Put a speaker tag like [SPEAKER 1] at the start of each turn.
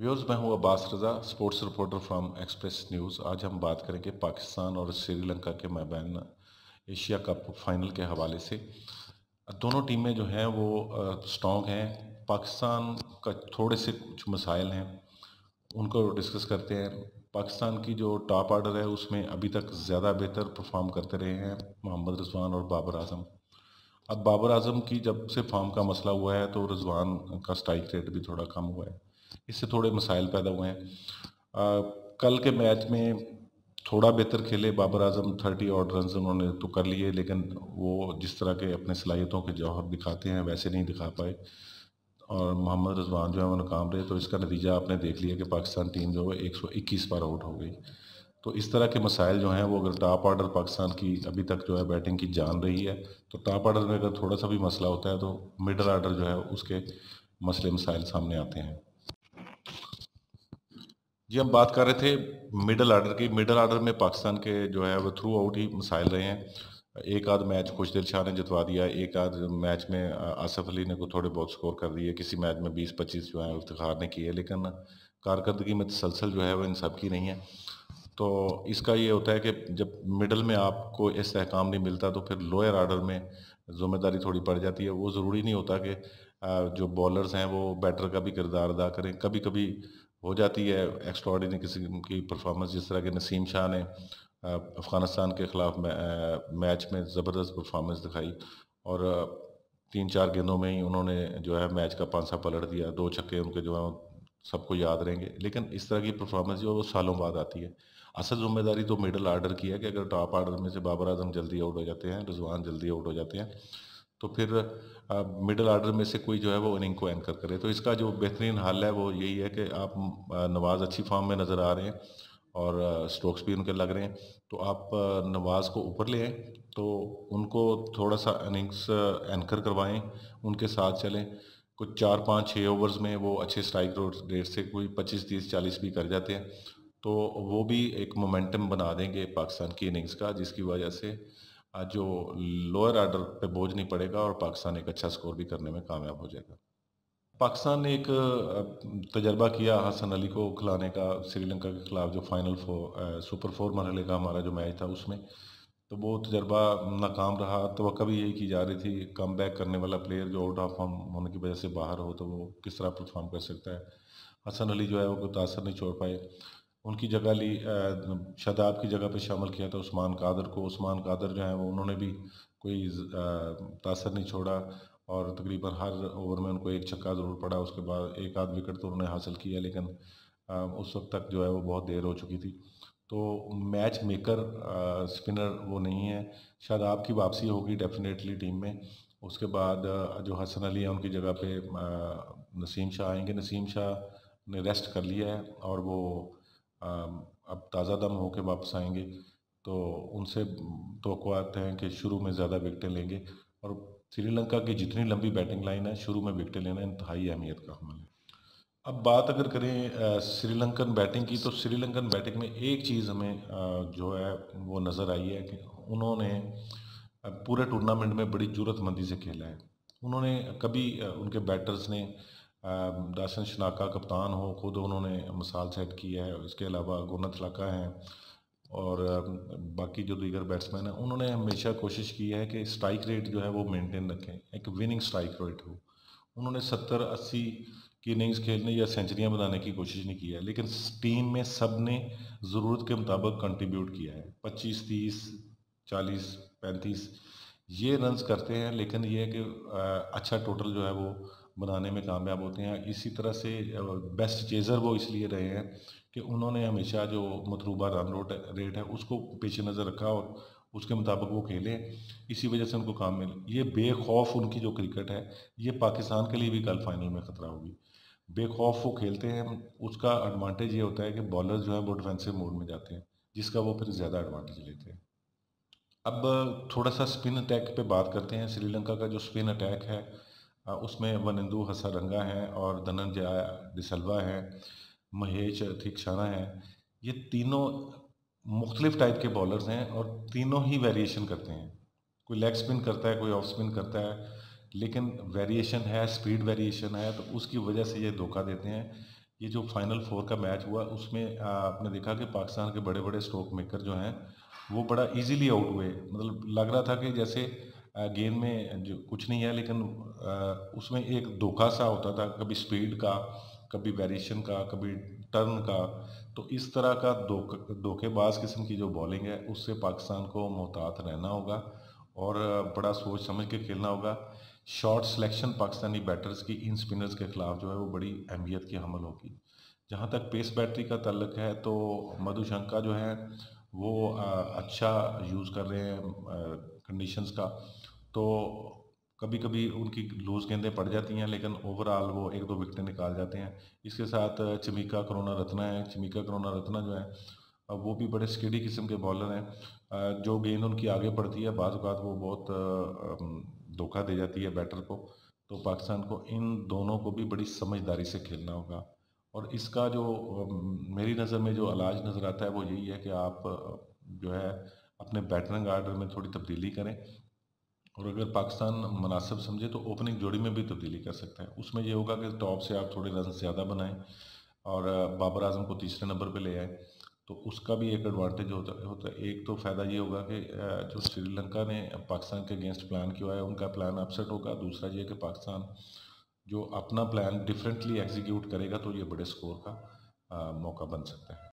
[SPEAKER 1] व्यवर्स मैं हूँ Abbas Raza sports reporter from Express News आज हम बात करेंगे पाकिस्तान और श्रीलंका के मैबान एशिया कप फाइनल के हवाले से दोनों टीमें जो हैं वो स्ट्रॉन्ग हैं पाकिस्तान का थोड़े से कुछ मसाइल हैं उनको डिस्कस करते हैं पाकिस्तान की जो टॉप आर्डर है उसमें अभी तक ज़्यादा बेहतर परफॉर्म करते रहे हैं मोहम्मद रजवान और बाबर आजम अब बाबर आजम की जब से फॉर्म का मसला हुआ है तो रजवान का स्ट्राइक रेट भी थोड़ा कम हुआ है इससे थोड़े मसाइल पैदा हुए हैं आ, कल के मैच में थोड़ा बेहतर खेले Babar Azam thirty odd run उन्होंने तो कर लिए लेकिन वो जिस तरह के अपने सलाहियतों के जौहर दिखाते हैं वैसे नहीं दिखा पाए और मोहम्मद रजवान जो है वो नाकाम रहे तो इसका नतीजा आपने देख लिया कि पाकिस्तान टीम जो है एक सौ इक्कीस पर आउट हो गई तो इस तरह के मसाइल जो हैं वो अगर टॉप ऑर्डर पाकिस्तान की अभी तक जो है बैटिंग की जान रही है तो टॉप आर्डर में अगर थोड़ा सा भी मसला होता है तो मिडल आर्डर जो है उसके मसले मसाइल सामने आते हैं जी हम बात कर रहे थे मिडल आर्डर की मिडल आर्डर में पाकिस्तान के जो है वो थ्रू आउट ही मिसाइल रहे हैं एक आध मैच दिल शाह ने जितवा दिया एक आध मैच में आसफ अली ने को थोड़े बहुत स्कोर कर दिए किसी मैच में बीस पच्चीस जो है इफ्तार ने किए लेकिन कारकर्दगी में तसलसल जो है वो इन सब की नहीं है तो इसका ये होता है कि जब मिडल में आपको इसकाम नहीं मिलता तो फिर लोअर आर्डर में ज़िम्मेदारी थोड़ी पड़ जाती है वो ज़रूरी नहीं होता कि जो बॉलर्स हैं वो बैटर का भी किरदार अदा करें कभी कभी हो जाती है एक्स्ट्रॉर्डिनरी किसी की परफॉर्मेंस जिस तरह के नसीम शाह ने अफ़गानिस्तान के ख़िलाफ़ मैच में ज़बरदस्त परफॉर्मेंस दिखाई और तीन चार गेंदों में ही उन्होंने जो है मैच का पांसा पलट दिया दो छक्के उनके जो है सबको याद रहेंगे लेकिन इस तरह की परफॉर्मेंस जो है वो सालों बाद आती है असल जिम्मेदारी तो मिडल आर्डर की है कि अगर टॉप आर्डर में से बाबर आजम जल्दी आउट हो जाते हैं रिजवान जल्दी आउट हो जाते हैं तो फिर मिडिल आर्डर में से कोई जो है वो इनिंग को एंकर करे तो इसका जो बेहतरीन हल है वो यही है कि आप नवाज़ अच्छी फॉर्म में नज़र आ रहे हैं और स्ट्रोक्स भी उनके लग रहे हैं तो आप नवाज़ को ऊपर ले तो उनको थोड़ा सा इनिंग्स एंकर करवाएं उनके साथ चलें कुछ चार पाँच छः ओवर्स में वो अच्छे स्ट्राइक रेट से कोई पच्चीस तीस चालीस भी कर जाते हैं तो वो भी एक मोमेंटम बना देंगे पाकिस्तान की इनिंग्स का जिसकी वजह से जो लोअर आर्डर पे बोझ नहीं पड़ेगा और पाकिस्तान एक अच्छा स्कोर भी करने में कामयाब हो जाएगा पाकिस्तान ने एक तजर्बा किया हसन अली को खिलाने का श्रीलंका के ख़िलाफ़ जो फाइनल फो सुपर फोर मरहले का हमारा जो मैच था उसमें तो वो तजर्बा नाकाम रहा तो वह कभी यही की जा रही थी कम बैक करने वाला प्लेयर जो आउट ऑफ फॉर्म होने की वजह से बाहर हो तो वो किस तरह परफॉर्म कर सकता है हसन अली जो है वो कोई तासर नहीं छोड़ पाए उनकी जगह ली शादाब की जगह पे शामिल किया था उस्मान कादर को उस्मान कादर जो है वो उन्होंने भी कोई तासर नहीं छोड़ा और तकरीबन हर ओवर में उनको एक छक्का ज़रूर पड़ा उसके बाद एक आध विकेट तो उन्होंने हासिल किया लेकिन उस वक्त तक जो है वो बहुत देर हो चुकी थी तो मैच मेकर स्पिनर वो नहीं है शायद आपकी वापसी होगी डेफिनेटली टीम में उसके बाद जो हसन अली है उनकी जगह पे नसीम शाह आएंगे नसीम शाह ने रेस्ट कर लिया है और वो अब ताज़ा दम होकर वापस आएंगे तो उनसे तो हैं कि शुरू में ज़्यादा विकटें लेंगे और श्रीलंका की जितनी लंबी बैटिंग लाइन है शुरू में विकटें लेना इंतहाई अहमियत का हमल है अब बात अगर करें श्रीलंकन बैटिंग की तो श्रीलंकन बैटिंग में एक चीज़ हमें जो है वो नज़र आई है कि उन्होंने पूरे टूर्नामेंट में बड़ी जरूरतमंदी से खेला है उन्होंने कभी उनके बैटर्स ने दर्शन शनाका कप्तान हो खुद उन्होंने मिसाल सेट की है इसके अलावा गुरनत लाका हैं और बाकी जो दीगर बैट्समैन हैं उन्होंने हमेशा कोशिश की है कि स्ट्राइक रेट जो है वो मेंटेन रखें एक विनिंग स्ट्राइक रेट हो उन्होंने सत्तर अस्सी की इनिंग्स खेलने या सेंचुरियाँ बनाने की कोशिश नहीं की है लेकिन टीम में सब ने ज़रूरत के मुताबिक कंट्रीब्यूट किया है पच्चीस तीस चालीस पैंतीस ये रन्स करते हैं लेकिन ये है कि अच्छा टोटल जो है वो बनाने में कामयाब होते हैं इसी तरह से बेस्ट चेज़र वो इसलिए रहे हैं कि उन्होंने हमेशा जो मतलूबा रन रोट रेट है उसको पेश नज़र रखा और उसके मुताबिक वो खेलें इसी वजह से उनको काम मिले ये बेखौफ उनकी जो क्रिकेट है ये पाकिस्तान के लिए भी कल फाइनल में ख़तरा होगी बेखौफ वो खेलते हैं उसका एडवांटेज ये होता है कि बॉलर जो है वो डिफेंसिव मोड में जाते हैं जिसका वो फिर ज़्यादा एडवांटेज लेते हैं अब थोड़ा सा स्पिन अटैक पे बात करते हैं श्रीलंका का जो स्पिन अटैक है उसमें वनिंदु हसारंगा हैं और धनंजय डिसलवा हैं महेश थिक्षाना हैं ये तीनों मुख्तलिफ टाइप के बॉलर्स हैं और तीनों ही वेरिएशन करते हैं कोई लेग स्पिन करता है कोई ऑफ स्पिन करता है लेकिन वेरिएशन है स्पीड वेरिएशन है तो उसकी वजह से ये धोखा देते हैं ये जो फाइनल फोर का मैच हुआ उसमें आपने देखा कि पाकिस्तान के बड़े बड़े स्ट्रोक मेकर जो हैं वो बड़ा इजीली आउट हुए मतलब लग रहा था कि जैसे गेम में जो कुछ नहीं है लेकिन उसमें एक धोखा सा होता था कभी स्पीड का कभी वेरिएशन का कभी टर्न का तो इस तरह का धोखेबाज किस्म की जो बॉलिंग है उससे पाकिस्तान को मोहतात रहना होगा और बड़ा सोच समझ के खेलना होगा शॉर्ट सिलेक्शन पाकिस्तानी बैटर्स की इन स्पिनर्स के ख़िलाफ़ जो है वो बड़ी अहमियत की हमल होगी जहाँ तक पेस बैटरी का तल्लक है तो मधुशंका जो है वो अच्छा यूज़ कर रहे हैं कंडीशंस का तो कभी कभी उनकी लूज गेंदें पड़ जाती हैं लेकिन ओवरऑल वो एक दो विकटें निकाल जाते हैं इसके साथ चमिका करोना रत्ना है चमिका करोना रत्ना जो है अब वो भी बड़े स्किडी किस्म के बॉलर हैं जो गेंद उनकी आगे बढ़ती है बाज़ वो बहुत धोखा दे जाती है बैटर को तो पाकिस्तान को इन दोनों को भी बड़ी समझदारी से खेलना होगा और इसका जो मेरी नज़र में जो इलाज नज़र आता है वो यही है कि आप जो है अपने बैटरिंग आर्डर में थोड़ी तब्दीली करें और अगर पाकिस्तान मुनासिब समझे तो ओपनिंग जोड़ी में भी तब्दीली कर सकते हैं उसमें यह होगा कि टॉप से आप थोड़े रन ज़्यादा बनाएं और बाबर आजम को तीसरे नंबर पर ले आए तो उसका भी एक एडवांटेज होता होता है एक तो फ़ायदा ये होगा कि जो श्रीलंका ने पाकिस्तान के अगेंस्ट प्लान किया है उनका प्लान अपसेट होगा दूसरा ये कि पाकिस्तान जो अपना प्लान डिफरेंटली एग्जीक्यूट करेगा तो ये बड़े स्कोर का आ, मौका बन सकता है